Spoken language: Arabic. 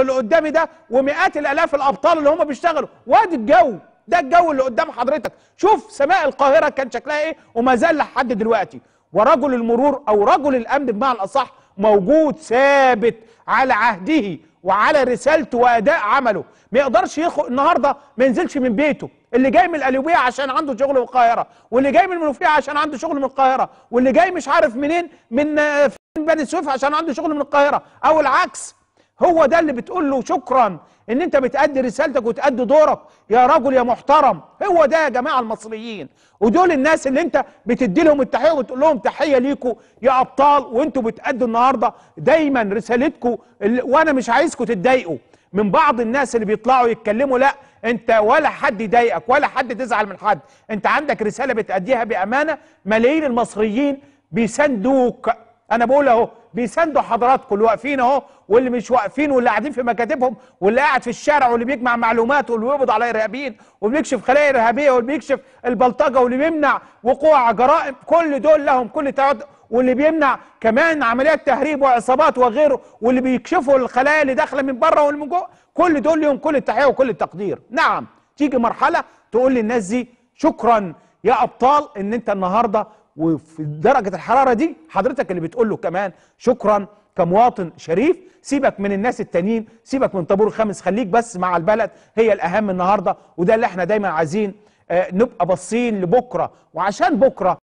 اللي قدامي ده ومئات الالاف الابطال اللي هم بيشتغلوا وادي الجو ده الجو اللي قدام حضرتك شوف سماء القاهره كان شكلها ايه وما زال لحد دلوقتي ورجل المرور او رجل الامن بمعنى الاصح موجود ثابت على عهده وعلى رسالته واداء عمله ما يقدرش يخرج النهارده ما ينزلش من بيته اللي جاي من الالوبيه عشان عنده شغل من القاهره واللي جاي من المنوفيه عشان عنده شغل من القاهره واللي جاي مش عارف منين من آه، بني سويف عشان عنده شغل من القاهره او العكس هو ده اللي بتقول له شكرا ان انت بتأدي رسالتك وتأدي دورك يا رجل يا محترم هو ده يا جماعة المصريين ودول الناس اللي انت بتدي لهم التحية وتقول لهم تحية ليكوا يا ابطال وانتوا بتأدوا النهاردة دايما رسالتكوا وانا مش عايزكوا تتضايقوا من بعض الناس اللي بيطلعوا يتكلموا لا انت ولا حد يضايقك ولا حد تزعل من حد انت عندك رسالة بتأديها بأمانة ملايين المصريين بيساندوك انا بقول اهو بيساندوا حضراتكم اللي واقفين اهو واللي مش واقفين واللي قاعدين في مكاتبهم واللي قاعد في الشارع واللي بيجمع معلومات واللي بيقبض على ارهابيين وبيكشف خلايا ارهابيه واللي بيكشف البلطجه واللي بيمنع وقوع جرائم كل دول لهم كل تعد واللي بيمنع كمان عمليات تهريب وعصابات وغيره واللي بيكشفوا الخلايا اللي داخله من بره واللي من جوه كل دول لهم كل التحيه وكل التقدير نعم تيجي مرحله تقول للناس دي شكرا يا ابطال ان انت النهارده وفي درجه الحراره دي حضرتك اللي بتقول له كمان شكرا كمواطن شريف سيبك من الناس التانيين سيبك من طابور الخامس خليك بس مع البلد هي الاهم النهارده وده اللي احنا دايما عايزين آه، نبقى باصين لبكره وعشان بكره